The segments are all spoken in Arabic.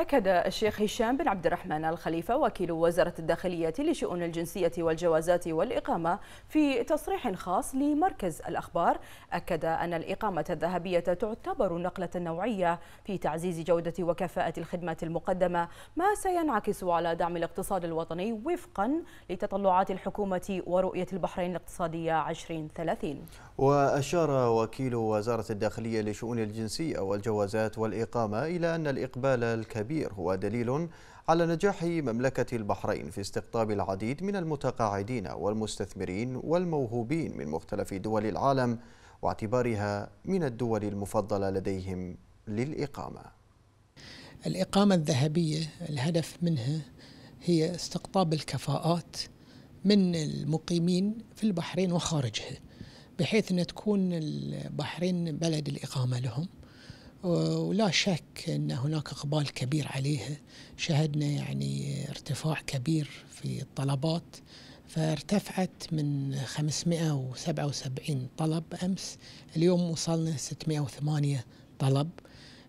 أكد الشيخ هشام بن عبد الرحمن الخليفة وكيل وزارة الداخلية لشؤون الجنسية والجوازات والإقامة في تصريح خاص لمركز الأخبار أكد أن الإقامة الذهبية تعتبر نقلة نوعية في تعزيز جودة وكفاءة الخدمات المقدمة ما سينعكس على دعم الاقتصاد الوطني وفقا لتطلعات الحكومة ورؤية البحرين الاقتصادية 2030 وأشار وكيل وزارة الداخلية لشؤون الجنسية والجوازات والإقامة إلى أن الإقبال الكبير كبير هو دليل على نجاح مملكة البحرين في استقطاب العديد من المتقاعدين والمستثمرين والموهوبين من مختلف دول العالم واعتبارها من الدول المفضلة لديهم للإقامة الإقامة الذهبية الهدف منها هي استقطاب الكفاءات من المقيمين في البحرين وخارجها بحيث أن تكون البحرين بلد الإقامة لهم ولا شك ان هناك اقبال كبير عليها شهدنا يعني ارتفاع كبير في الطلبات فارتفعت من 577 طلب امس اليوم وصلنا 608 طلب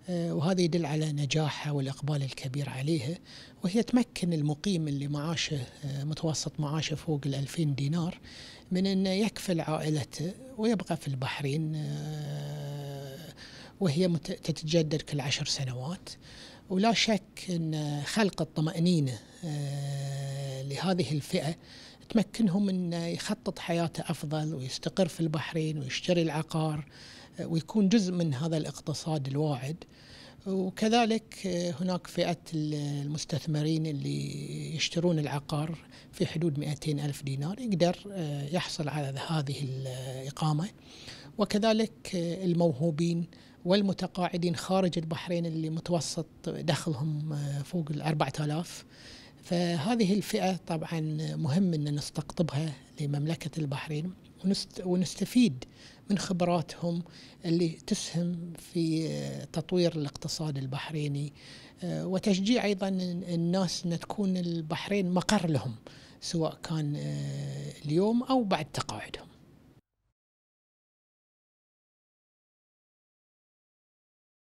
آه، وهذا يدل على نجاحها والاقبال الكبير عليها وهي تمكن المقيم اللي معاشه آه، متوسط معاشه فوق ال 2000 دينار من انه يكفل عائلته ويبقى في البحرين آه، وهي تتجدد كل عشر سنوات ولا شك أن خلق الطمأنينة آه، لهذه الفئة تمكنهم أن يخطط حياته أفضل ويستقر في البحرين ويشتري العقار آه، ويكون جزء من هذا الاقتصاد الواعد وكذلك آه، هناك فئة المستثمرين اللي يشترون العقار في حدود 200 ألف دينار يقدر يحصل على هذه الإقامة وكذلك الموهوبين والمتقاعدين خارج البحرين اللي متوسط دخلهم آه، فوق ال 4000 فهذه الفئة طبعا مهم أن نستقطبها لمملكة البحرين ونستفيد من خبراتهم اللي تسهم في آه، تطوير الاقتصاد البحريني آه، وتشجيع أيضا الناس أن تكون البحرين مقر لهم سواء كان اليوم أو بعد تقاعدهم